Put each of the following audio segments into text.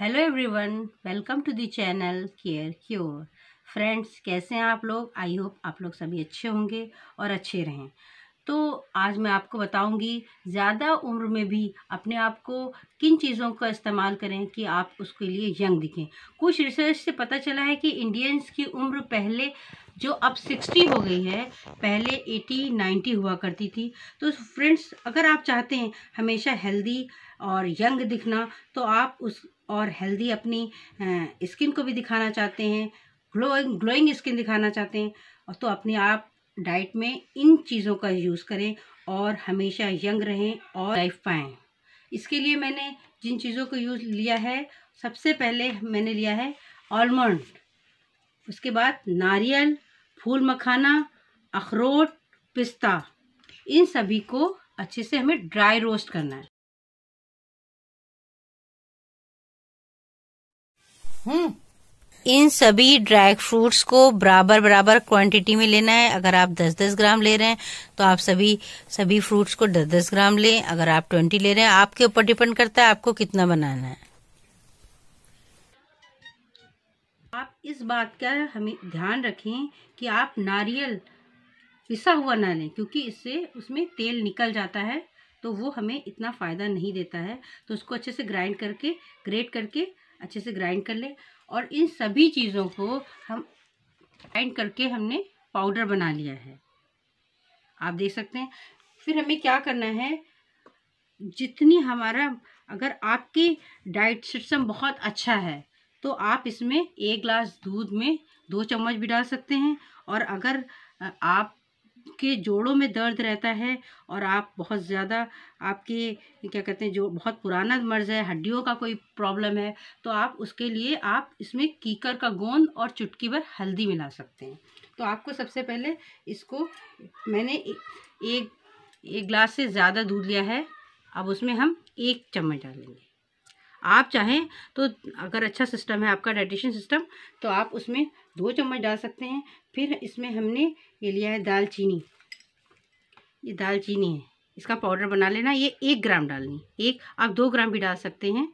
hello everyone welcome to the channel care cure friends कैसे हैं आप लोग आई होप आप लोग सभी अच्छे होंगे और अच्छे रहें तो आज मैं आपको बताऊंगी ज़्यादा उम्र में भी अपने आप को किन चीज़ों का इस्तेमाल करें कि आप उसके लिए यंग दिखें कुछ रिसर्च से पता चला है कि इंडियंस की उम्र पहले जो अब सिक्सटी हो गई है पहले एटी नाइन्टी हुआ करती थी तो फ्रेंड्स अगर आप चाहते हैं हमेशा हेल्दी और यंग दिखना तो आप उस और हेल्दी अपनी स्किन को भी दिखाना चाहते हैं ग्लोइंग ग्लोइंग स्किन दिखाना चाहते हैं तो अपने आप डाइट में इन चीज़ों का यूज़ करें और हमेशा यंग रहें और लाइफ पाएँ इसके लिए मैंने जिन चीज़ों को यूज़ लिया है सबसे पहले मैंने लिया है आलमंड उसके बाद नारियल फूल मखाना अखरोट पिस्ता इन सभी को अच्छे से हमें ड्राई रोस्ट करना है हम्म इन सभी ड्राई फ्रूट्स को बराबर बराबर क्वांटिटी में लेना है अगर आप 10-10 ग्राम ले रहे हैं तो आप सभी सभी फ्रूट्स को 10-10 ग्राम लें अगर आप 20 ले रहे हैं आपके ऊपर डिपेंड करता है आपको कितना बनाना है इस बात का हमें ध्यान रखें कि आप नारियल पिसा हुआ ना लें क्योंकि इससे उसमें तेल निकल जाता है तो वो हमें इतना फ़ायदा नहीं देता है तो उसको अच्छे से ग्राइंड करके ग्रेट करके अच्छे से ग्राइंड कर लें और इन सभी चीज़ों को हम ग्राइंड करके हमने पाउडर बना लिया है आप देख सकते हैं फिर हमें क्या करना है जितनी हमारा अगर आपकी डाइट सिस्टम बहुत अच्छा है तो आप इसमें एक ग्लास दूध में दो चम्मच भी डाल सकते हैं और अगर आप के जोड़ों में दर्द रहता है और आप बहुत ज़्यादा आपके क्या कहते हैं जो बहुत पुराना मर्ज़ है हड्डियों का कोई प्रॉब्लम है तो आप उसके लिए आप इसमें कीकर का गोंद और चुटकी भर हल्दी मिला सकते हैं तो आपको सबसे पहले इसको मैंने एक एक ग्लास से ज़्यादा दूध लिया है अब उसमें हम एक चम्मच डालेंगे आप चाहें तो अगर अच्छा सिस्टम है आपका डाइटेशन सिस्टम तो आप उसमें दो चम्मच डाल सकते हैं फिर इसमें हमने ये लिया है दालचीनी ये दालचीनी है इसका पाउडर बना लेना ये एक ग्राम डालनी एक आप दो ग्राम भी डाल सकते हैं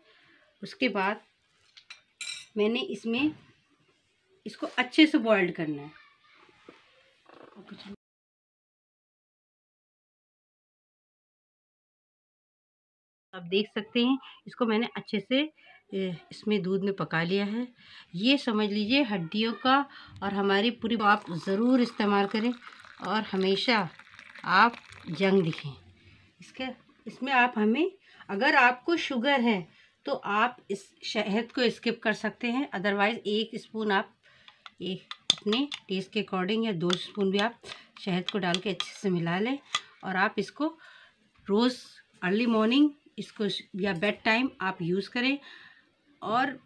उसके बाद मैंने इसमें इसको अच्छे से बॉइल्ड करना है आप देख सकते हैं इसको मैंने अच्छे से इसमें दूध में पका लिया है ये समझ लीजिए हड्डियों का और हमारी पूरी आप ज़रूर इस्तेमाल करें और हमेशा आप जंग दिखें इसके इसमें आप हमें अगर आपको शुगर है तो आप इस शहद को स्किप कर सकते हैं अदरवाइज़ एक स्पून आप एक अपने टेस्ट के अकॉर्डिंग या दो स्पून भी आप शहद को डाल के अच्छे से मिला लें और आप इसको रोज़ अर्ली मॉर्निंग इसको या बेड टाइम आप यूज़ करें और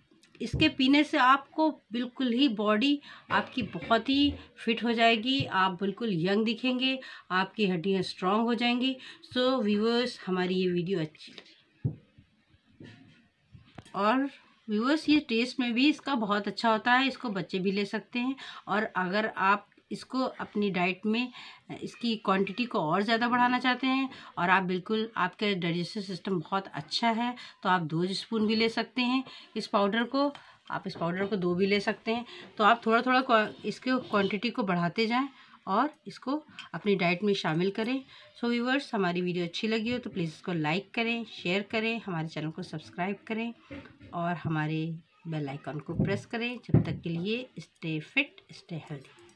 इसके पीने से आपको बिल्कुल ही बॉडी आपकी बहुत ही फिट हो जाएगी आप बिल्कुल यंग दिखेंगे आपकी हड्डियां स्ट्रांग हो जाएंगी सो so, व्यूवर्स हमारी ये वीडियो अच्छी और व्यूवर्स ये टेस्ट में भी इसका बहुत अच्छा होता है इसको बच्चे भी ले सकते हैं और अगर आप इसको अपनी डाइट में इसकी क्वांटिटी को और ज़्यादा बढ़ाना चाहते हैं और आप बिल्कुल आपका डाइजेस्टिव सिस्टम बहुत अच्छा है तो आप दो स्पून भी ले सकते हैं इस पाउडर को आप इस पाउडर को दो भी ले सकते हैं तो आप थोड़ा थोड़ा इसके क्वांटिटी को बढ़ाते जाएं और इसको अपनी डाइट में शामिल करें सो so, व्यूवर्स हमारी वीडियो अच्छी लगी हो तो प्लीज़ इसको लाइक करें शेयर करें हमारे चैनल को सब्सक्राइब करें और हमारे बेल आइकॉन को प्रेस करें जब तक के लिए स्टे फिट स्टे हेल्दी